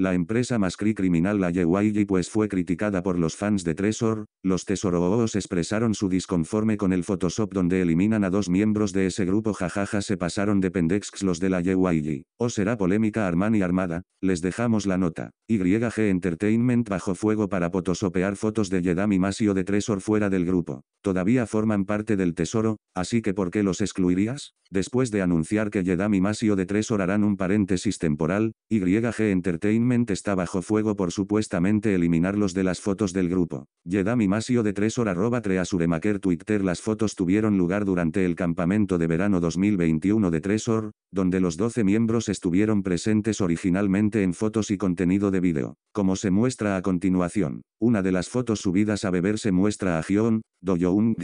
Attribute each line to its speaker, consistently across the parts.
Speaker 1: La empresa Mascri Criminal la YYG pues fue criticada por los fans de Tresor, los Tesoroos expresaron su disconforme con el Photoshop donde eliminan a dos miembros de ese grupo jajaja se pasaron de pendex los de la YYG, o oh, será polémica Armani Armada, les dejamos la nota. YG Entertainment bajo fuego para photoshopear fotos de y Masio de Tresor fuera del grupo. Todavía forman parte del Tesoro, así que ¿por qué los excluirías? Después de anunciar que y Masio de Tresor harán un paréntesis temporal, YG Entertainment está bajo fuego por supuestamente eliminarlos de las fotos del grupo. Yedami Masio de 3 hora arroba treasuremaker Twitter Las fotos tuvieron lugar durante el campamento de verano 2021 de Tresor, donde los 12 miembros estuvieron presentes originalmente en fotos y contenido de vídeo, como se muestra a continuación. Una de las fotos subidas a beber se muestra a Gion, Do-young,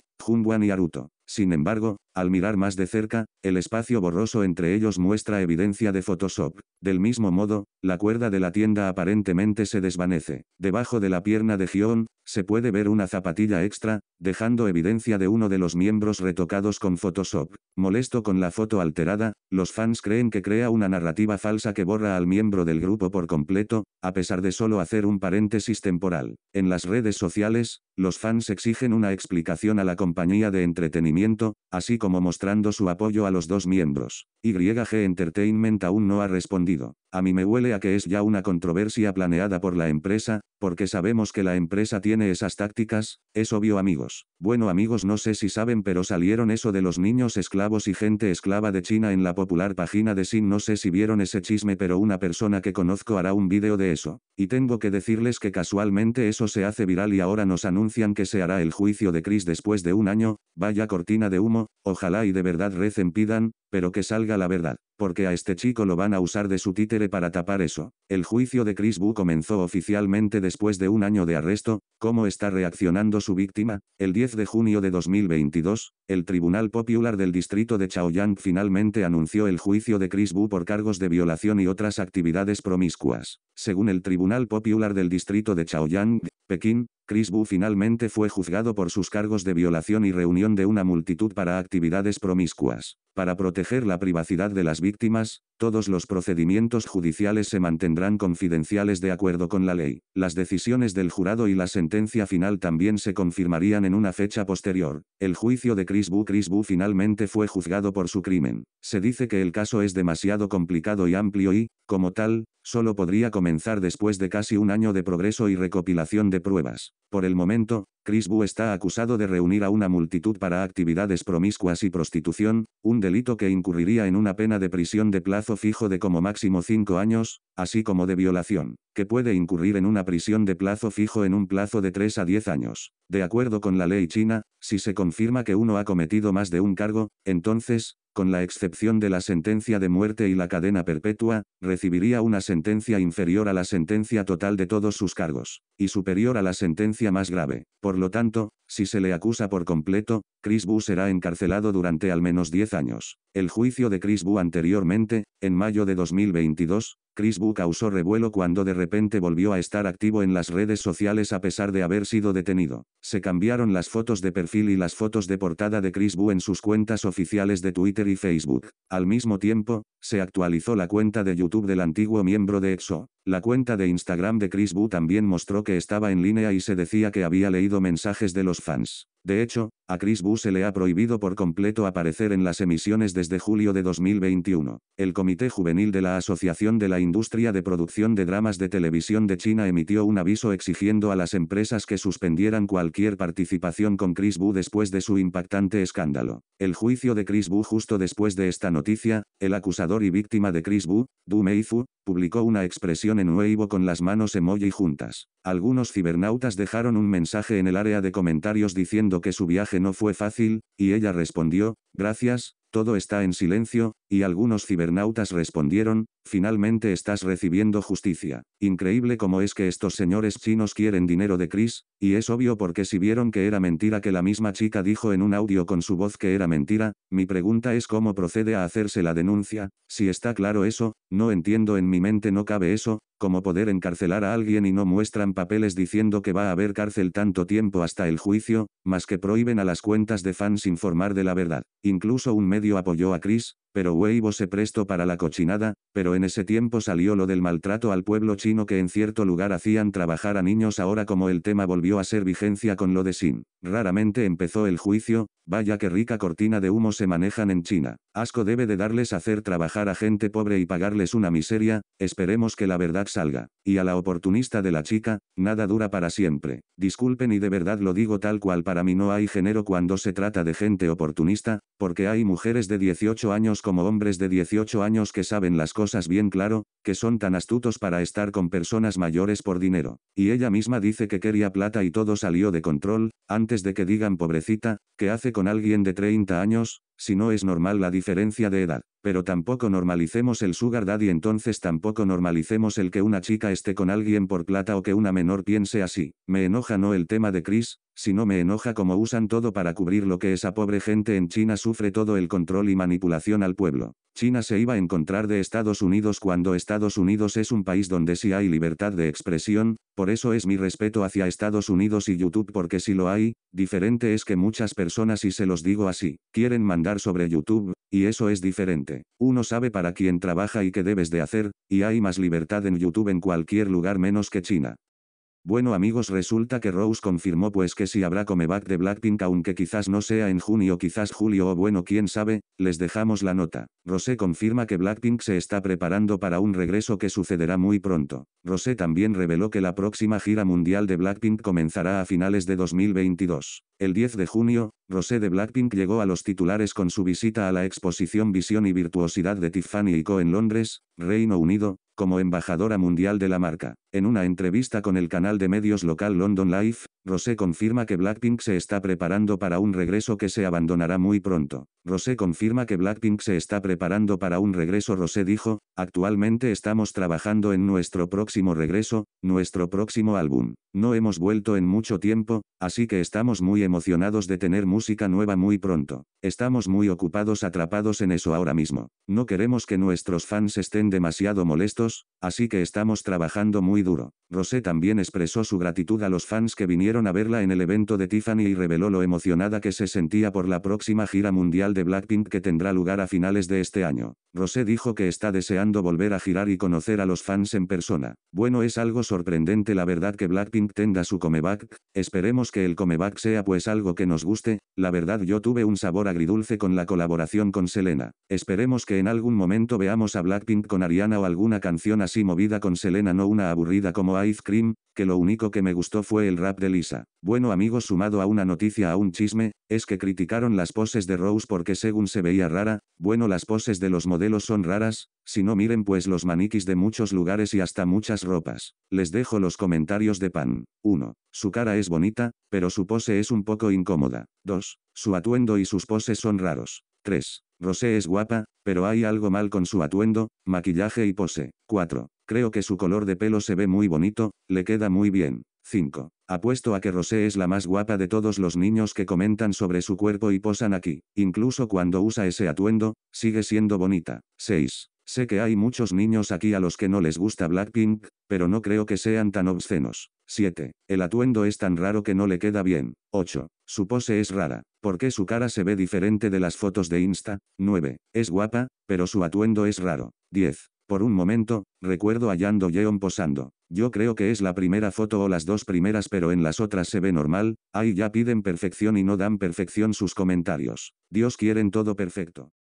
Speaker 1: y Aruto. Sin embargo, al mirar más de cerca, el espacio borroso entre ellos muestra evidencia de Photoshop. Del mismo modo, la cuerda de la tienda aparentemente se desvanece. Debajo de la pierna de Gion, se puede ver una zapatilla extra, dejando evidencia de uno de los miembros retocados con Photoshop. Molesto con la foto alterada, los fans creen que crea una narrativa falsa que borra al miembro del grupo por completo, a pesar de solo hacer un paréntesis temporal en las redes sociales, los fans exigen una explicación a la compañía de entretenimiento, así como mostrando su apoyo a los dos miembros. YG Entertainment aún no ha respondido. A mí me huele a que es ya una controversia planeada por la empresa, porque sabemos que la empresa tiene esas tácticas, es obvio amigos. Bueno amigos no sé si saben pero salieron eso de los niños esclavos y gente esclava de China en la popular página de Sin no sé si vieron ese chisme pero una persona que conozco hará un vídeo de eso. Y tengo que decirles que casualmente eso se hace viral y ahora nos anuncia anuncian que se hará el juicio de Chris después de un año, vaya cortina de humo, ojalá y de verdad recen pidan, pero que salga la verdad porque a este chico lo van a usar de su títere para tapar eso. El juicio de Chris Bu comenzó oficialmente después de un año de arresto. ¿Cómo está reaccionando su víctima? El 10 de junio de 2022, el Tribunal Popular del Distrito de Chaoyang finalmente anunció el juicio de Chris Bu por cargos de violación y otras actividades promiscuas. Según el Tribunal Popular del Distrito de Chaoyang, Pekín, Chris Bu finalmente fue juzgado por sus cargos de violación y reunión de una multitud para actividades promiscuas para proteger la privacidad de las víctimas, todos los procedimientos judiciales se mantendrán confidenciales de acuerdo con la ley. Las decisiones del jurado y la sentencia final también se confirmarían en una fecha posterior. El juicio de Chris Bu Chris Bu finalmente fue juzgado por su crimen. Se dice que el caso es demasiado complicado y amplio y, como tal, solo podría comenzar después de casi un año de progreso y recopilación de pruebas. Por el momento, Chris Bu está acusado de reunir a una multitud para actividades promiscuas y prostitución, un delito que incurriría en una pena de prisión de plazo fijo de como máximo cinco años, así como de violación, que puede incurrir en una prisión de plazo fijo en un plazo de 3 a 10 años. De acuerdo con la ley china, si se confirma que uno ha cometido más de un cargo, entonces, con la excepción de la sentencia de muerte y la cadena perpetua, recibiría una sentencia inferior a la sentencia total de todos sus cargos, y superior a la sentencia más grave. Por lo tanto, si se le acusa por completo, Chris Boo será encarcelado durante al menos 10 años. El juicio de Chris Bu anteriormente, en mayo de 2022, Chris Bu causó revuelo cuando de repente volvió a estar activo en las redes sociales a pesar de haber sido detenido. Se cambiaron las fotos de perfil y las fotos de portada de Chris Bu en sus cuentas oficiales de Twitter y Facebook. Al mismo tiempo, se actualizó la cuenta de YouTube del antiguo miembro de EXO. La cuenta de Instagram de Chris Bu también mostró que estaba en línea y se decía que había leído mensajes de los fans. De hecho, a Chris Bu se le ha prohibido por completo aparecer en las emisiones desde julio de 2021. El Comité Juvenil de la Asociación de la Industria de Producción de Dramas de Televisión de China emitió un aviso exigiendo a las empresas que suspendieran cualquier participación con Chris Bu después de su impactante escándalo. El juicio de Chris Bu justo después de esta noticia, el acusador y víctima de Chris Bu, Du Meifu, publicó una expresión en Weibo con las manos emoji juntas. Algunos cibernautas dejaron un mensaje en el área de comentarios diciendo que su viaje no fue fácil, y ella respondió, gracias, todo está en silencio, y algunos cibernautas respondieron, finalmente estás recibiendo justicia. Increíble como es que estos señores chinos quieren dinero de Chris, y es obvio porque si vieron que era mentira que la misma chica dijo en un audio con su voz que era mentira, mi pregunta es cómo procede a hacerse la denuncia, si está claro eso, no entiendo en mi mente no cabe eso, como poder encarcelar a alguien y no muestran papeles diciendo que va a haber cárcel tanto tiempo hasta el juicio, más que prohíben a las cuentas de fans informar de la verdad. Incluso un medio apoyó a Chris, pero Weibo se prestó para la cochinada, pero en ese tiempo salió lo del maltrato al pueblo chino que en cierto lugar hacían trabajar a niños ahora como el tema volvió a ser vigencia con lo de Sin. Raramente empezó el juicio, vaya que rica cortina de humo se manejan en China. Asco debe de darles hacer trabajar a gente pobre y pagarles una miseria, esperemos que la verdad salga. Y a la oportunista de la chica, Nada dura para siempre. Disculpen y de verdad lo digo tal cual para mí no hay género cuando se trata de gente oportunista, porque hay mujeres de 18 años como hombres de 18 años que saben las cosas bien claro, que son tan astutos para estar con personas mayores por dinero. Y ella misma dice que quería plata y todo salió de control, antes de que digan pobrecita, ¿qué hace con alguien de 30 años? Si no es normal la diferencia de edad, pero tampoco normalicemos el sugar daddy entonces tampoco normalicemos el que una chica esté con alguien por plata o que una menor piense así. Me enoja no el tema de Chris, si no me enoja como usan todo para cubrir lo que esa pobre gente en China sufre todo el control y manipulación al pueblo. China se iba a encontrar de Estados Unidos cuando Estados Unidos es un país donde sí hay libertad de expresión, por eso es mi respeto hacia Estados Unidos y YouTube porque si lo hay, diferente es que muchas personas y se los digo así, quieren mandar sobre YouTube, y eso es diferente. Uno sabe para quién trabaja y qué debes de hacer, y hay más libertad en YouTube en cualquier lugar menos que China. Bueno amigos resulta que Rose confirmó pues que si habrá comeback de Blackpink aunque quizás no sea en junio quizás julio o bueno quién sabe, les dejamos la nota. Rosé confirma que Blackpink se está preparando para un regreso que sucederá muy pronto. Rosé también reveló que la próxima gira mundial de Blackpink comenzará a finales de 2022. El 10 de junio, Rosé de Blackpink llegó a los titulares con su visita a la exposición Visión y Virtuosidad de Tiffany Co. en Londres, Reino Unido, como embajadora mundial de la marca. En una entrevista con el canal de medios local London Life, Rosé confirma que Blackpink se está preparando para un regreso que se abandonará muy pronto. Rosé confirma que Blackpink se está preparando para un regreso. Rosé dijo, actualmente estamos trabajando en nuestro próximo regreso, nuestro próximo álbum. No hemos vuelto en mucho tiempo, así que estamos muy emocionados de tener música nueva muy pronto. Estamos muy ocupados atrapados en eso ahora mismo. No queremos que nuestros fans estén demasiado molestos, así que estamos trabajando muy duro. Rosé también expresó su gratitud a los fans que vinieron a verla en el evento de Tiffany y reveló lo emocionada que se sentía por la próxima gira mundial de Blackpink que tendrá lugar a finales de este año. Rosé dijo que está deseando volver a girar y conocer a los fans en persona. Bueno, es algo sorprendente la verdad que Blackpink tenga su comeback, esperemos que el comeback sea pues algo que nos guste, la verdad yo tuve un sabor agridulce con la colaboración con Selena. Esperemos que en algún momento veamos a Blackpink con Ariana o alguna canción así movida con Selena no una aburrida como Ice Cream, que lo único que me gustó fue el rap de Lisa. Bueno amigos sumado a una noticia a un chisme, es que criticaron las poses de Rose porque según se veía rara, bueno las poses de los modelos son raras, si no miren pues los maniquís de muchos lugares y hasta muchas ropas. Les dejo los comentarios de Pan. 1. Su cara es bonita, pero su pose es un poco incómoda. 2. Su atuendo y sus poses son raros. 3. Rosé es guapa, pero hay algo mal con su atuendo, maquillaje y pose. 4. Creo que su color de pelo se ve muy bonito, le queda muy bien. 5. Apuesto a que Rosé es la más guapa de todos los niños que comentan sobre su cuerpo y posan aquí. Incluso cuando usa ese atuendo, sigue siendo bonita. 6. Sé que hay muchos niños aquí a los que no les gusta Blackpink, pero no creo que sean tan obscenos. 7. El atuendo es tan raro que no le queda bien. 8. Su pose es rara. ¿Por qué su cara se ve diferente de las fotos de Insta? 9. Es guapa, pero su atuendo es raro. 10. Por un momento, recuerdo a Yando Yeon posando. Yo creo que es la primera foto o las dos primeras pero en las otras se ve normal, ahí ya piden perfección y no dan perfección sus comentarios. Dios quieren todo perfecto.